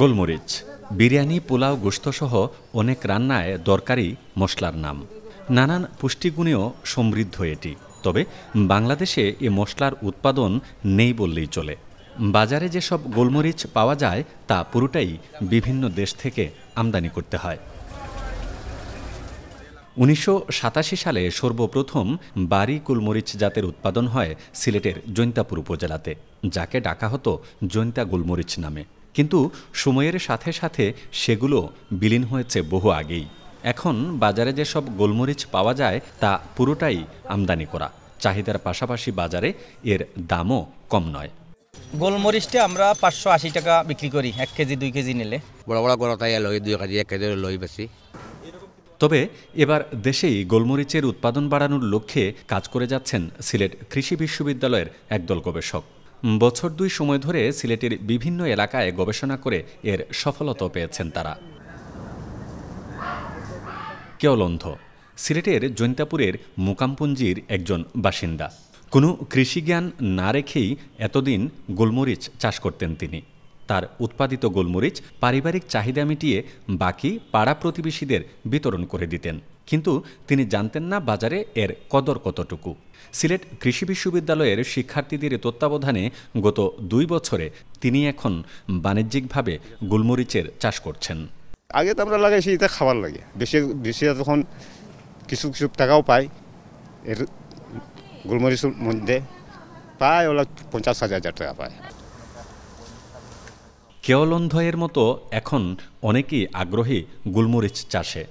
গোলমরিচ বিরিয়ানি পোলাও সহ অনেক রান্নায় দরকারি মশলার নাম নানান পুষ্টিগুণেও সমৃদ্ধ এটি তবে বাংলাদেশে এ মশলার উৎপাদন নেই বললেই চলে বাজারে যেসব গোলমরিচ পাওয়া যায় তা পুরোটাই বিভিন্ন দেশ থেকে আমদানি করতে হয় উনিশশো সালে সর্বপ্রথম বাড়ি গোলমরিচ জাতের উৎপাদন হয় সিলেটের জৈন্তাপুর উপজেলাতে যাকে ডাকা হতো জৈন্তা গোলমরিচ নামে কিন্তু সময়ের সাথে সাথে সেগুলো বিলীন হয়েছে বহু আগেই এখন বাজারে যেসব গোলমরিচ পাওয়া যায় তা পুরোটাই আমদানি করা চাহিদার পাশাপাশি বাজারে এর দামও কম নয় গোলমরিচটা আমরা পাঁচশো আশি টাকা বিক্রি করি এক কেজি দুই কেজি নিলে বড় বড় গড়তাই লই দুই কেজি এক কেজি লই বেশি তবে এবার দেশেই গোলমরিচের উৎপাদন বাড়ানোর লক্ষ্যে কাজ করে যাচ্ছেন সিলেট কৃষি বিশ্ববিদ্যালয়ের একদল গবেষক বছর দুই সময় ধরে সিলেটের বিভিন্ন এলাকায় গবেষণা করে এর সফলতা পেয়েছেন তারা কেওলন্ধ সিলেটের জৈন্তাপুরের মুকামপুঞ্জির একজন বাসিন্দা কোনো কৃষিজ্ঞান না রেখেই এতদিন গোলমরিচ চাষ করতেন তিনি তার উৎপাদিত গোলমরিচ পারিবারিক চাহিদা মিটিয়ে বাকি পাড়া প্রতিবেশীদের বিতরণ করে দিতেন কিন্তু তিনি জানতেন না বাজারে এর কদর কতটুকু সিলেট কৃষি বিশ্ববিদ্যালয়ের শিক্ষার্থীদের তত্ত্বাবধানে গত দুই বছরে তিনি এখন বাণিজ্যিকভাবে গুলমরিচের চাষ করছেন আগে তো আমরা লাগাইছি এটা খাবার লাগে বেশি বেশি তখন কিছু কিছু টাকাও পাই এর গুলমরিচের মধ্যে পায় ওলা পঞ্চাশ হাজার টাকা পায় কেওলন্ধয়ের মতো এখন অনেকেই আগ্রহী গুলমরিচ চাষে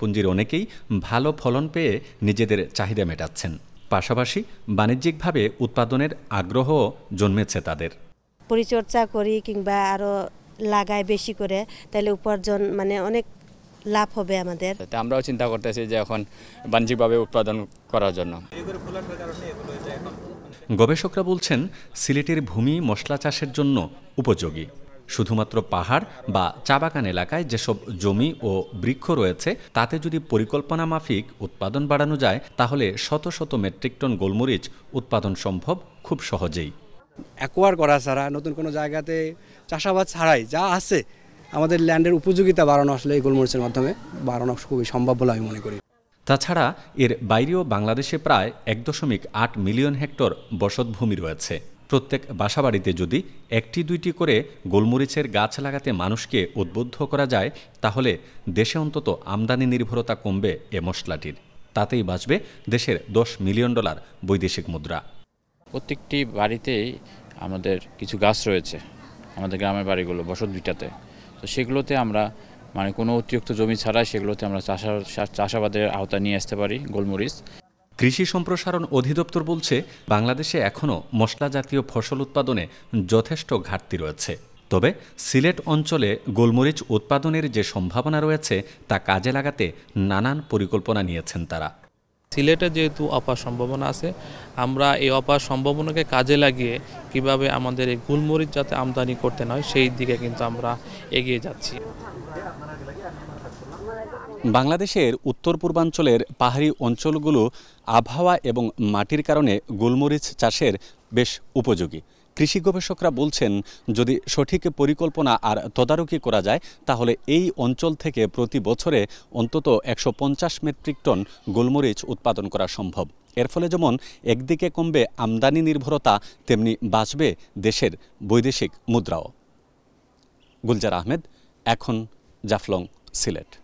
পুঞ্জির অনেকেই ভালো ফলন পেয়ে নিজেদের চাহিদা মেটাচ্ছেন পাশাপাশি বাণিজ্যিকভাবে উৎপাদনের আগ্রহ জন্মেছে তাদের পরিচর্যা করি কিংবা আরও লাগায় বেশি করে তাহলে উপার্জন মানে অনেক লাভ হবে আমাদের আমরাও চিন্তা করতেছি যে এখন বাণিজ্যিকভাবে উৎপাদন করার জন্য গবেষকরা বলছেন সিলেটের ভূমি মশলা চাষের জন্য উপযোগী শুধুমাত্র পাহাড় বা চা বাগান এলাকায় যেসব জমি ও বৃক্ষ রয়েছে তাতে যদি পরিকল্পনা মাফিক উৎপাদন বাড়ানো যায় তাহলে শত শত মেট্রিক টন গোলমরিচ উৎপাদন সম্ভব খুব সহজেই অ্যাকোয়ার করা ছাড়া নতুন কোনো জায়গাতে চাষাবাদ ছাড়াই যা আছে আমাদের ল্যান্ডের উপযোগিতা বাড়ানো আসলে এই গোলমরিচের মাধ্যমে বাড়ানো খুবই সম্ভব বলে আমি মনে করি তাছাড়া এর বাইরেও বাংলাদেশে প্রায় এক দশমিক আট মিলিয়ন হেক্টর বসতভূমি রয়েছে প্রত্যেক বাসাবাড়িতে যদি একটি দুইটি করে গোলমরিচের গাছ লাগাতে মানুষকে উদ্বুদ্ধ করা যায় তাহলে দেশে অন্তত আমদানি নির্ভরতা কমবে এ মশলাটির তাতেই বাঁচবে দেশের দশ মিলিয়ন ডলার বৈদেশিক মুদ্রা প্রত্যেকটি বাড়িতেই আমাদের কিছু গাছ রয়েছে আমাদের গ্রামের বাড়িগুলো বসত ভিটাতে তো সেগুলোতে আমরা মানে কোনো অতিরিক্ত জমি ছাড়াই সেগুলোতে আমরা চাষা চাষাবাদের আওতা নিয়ে আসতে পারি গোলমরিচ কৃষি সম্প্রসারণ অধিদপ্তর বলছে বাংলাদেশে এখনও মশলা জাতীয় ফসল উৎপাদনে যথেষ্ট ঘাটতি রয়েছে তবে সিলেট অঞ্চলে গোলমরিচ উৎপাদনের যে সম্ভাবনা রয়েছে তা কাজে লাগাতে নানান পরিকল্পনা নিয়েছেন তারা সিলেটে যেহেতু অপার সম্ভাবনা আছে আমরা এই অপার সম্ভাবনাকে কাজে লাগিয়ে কিভাবে আমাদের এই গুলমরিচ যাতে আমদানি করতে নয় সেই দিকে কিন্তু আমরা এগিয়ে যাচ্ছি বাংলাদেশের উত্তর পূর্বাঞ্চলের পাহাড়ি অঞ্চলগুলো আবহাওয়া এবং মাটির কারণে গোলমরিচ চাষের বেশ উপযোগী কৃষি গবেষকরা বলছেন যদি সঠিক পরিকল্পনা আর তদারকি করা যায় তাহলে এই অঞ্চল থেকে প্রতি বছরে অন্তত একশো মেট্রিক টন গোলমরিচ উৎপাদন করা সম্ভব এর ফলে যেমন একদিকে কমবে আমদানি নির্ভরতা তেমনি বাঁচবে দেশের বৈদেশিক মুদ্রাও গুলজার আহমেদ এখন জাফলং সিলেট